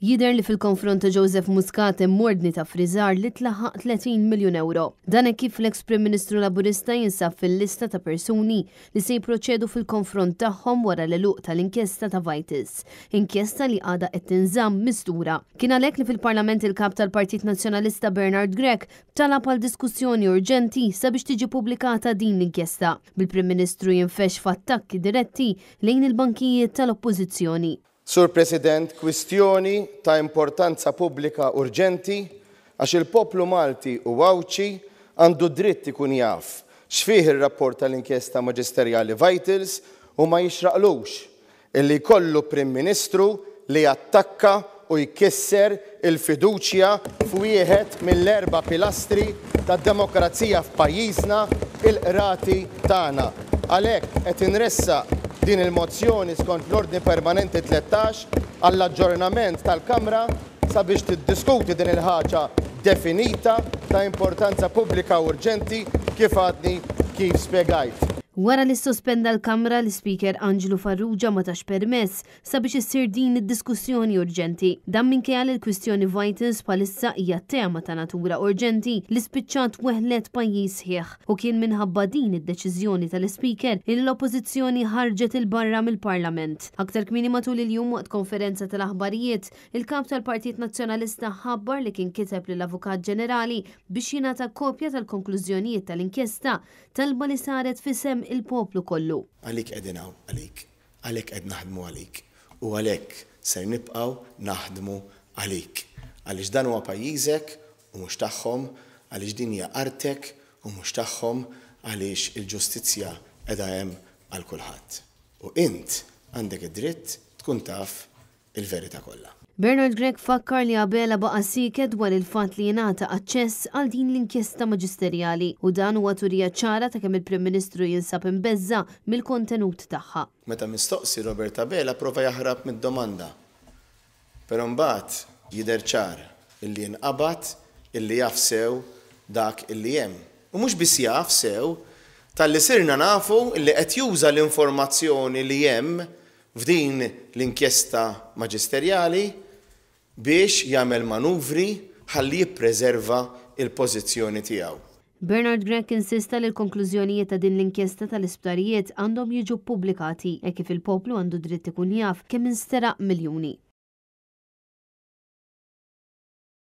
Jider li fil-konfront ta' Joseph Muscat mordni ta' frizar li tlaħaq 30 miljon euro. Dan e kif l-ex Prim Ministru Laburista jinsab fil-lista ta' persuni li se jipproċedu fil-konfront tagħhom wara l luq tal-inkjesta ta' Vajtis. Inkjesta li għada qed tinżamm mistura. Kien għalhekk li fil-Parlament il-Kap tal-Partit Nazzjonalista Bernard Grek talab għal diskussjoni urġenti sabiex tiġi pubblikata din l-inkjesta. Bil-Prim Ministru jinfex f'attakki diretti lejn il-bankijiet tal-Oppożizzjoni. Sur President, kwistjoni ta' importanza pubblika urġenti għax il-poplu Malti u għawċi għandu dritt ikun jaf xfih il-rapport tal-inkjesta maġisterjali Vitals u ma jixraqlux illi kollu Prim Ministru li attakka u jkisser il-fiduċja f'wieħed mill-erba pilastri tad-demokrazija f'pajjiżna il-qrati tagħna. Għalhekk qed inressa din il-mozzjoni skont l-ordni permanenti 13 għall-aġġornament tal-Kamra sabiex tiddiskuti din il-ħaġa definita ta' importanza pubblika urġenti kif għadni kif spiegajt. Wara li sospenda l-Kamra l-Speaker Angelo Farrugia ma tax permess sabiex issir din id-diskussjoni urġenti. Dan minkejja li l-kwistjoni Vitals palissa hija tema ta' natura urġenti li spiċċat weħlet pajjiż sħiħ u kien minħabba din id-deċiżjoni tal-Speaker il l-Oppożizzjoni ħarġet il-barra mill-Parlament. Aktar kmini matul il-jum waqt konferenza tal-aħbarijiet, il-kap tal-Partit Nazzjonalista ħabbar li kien kiteb lill-Avukat Ġenerali biex jingħata kopja tal-konklużjonijiet tal-inkjesta talba li saret fi jifhem il-poplu kollu. Għalik qegħdin għalik, għalik, għalek qed naħdmu għalik u għalik ser nibqgħu naħdmu għalik. Għaliex dan huwa pajjiżek u mhux tagħhom, għaliex din hija artek u mhux tagħhom għaliex il-ġustizzja qiegħda hemm għal kulħadd. U int għandek id-dritt tkun taf il-verità kollha. Bernard Gregg fakkar li għabela baqa siket dwar il-fat li jenata aċċess għal din l-inkjesta maġisterjali u dan huwa turija ċara ta' kemm il-Prim Ministru jinsab imbezza mill-kontenut tagħha. Meta mistoqsi Robert Abela prova jaħrab mid-domanda. Però mbagħad jidher ċar illi inqabad illi jafsew dak illi hemm. U mhux biss jafsew tal-li sirna nafu illi qed juża l-informazzjoni li hemm f'din l-inkjesta maġisterjali biex jagħmel manuvri ħalli jippreserva il-pożizzjoni tiegħu. Bernard Grek insista li l-konklużjonijiet ta' din l-inkjesta tal-isptarijiet għandhom jiġu publikati e kif il-poplu għandu dritt ikun jaf kemm instera miljuni.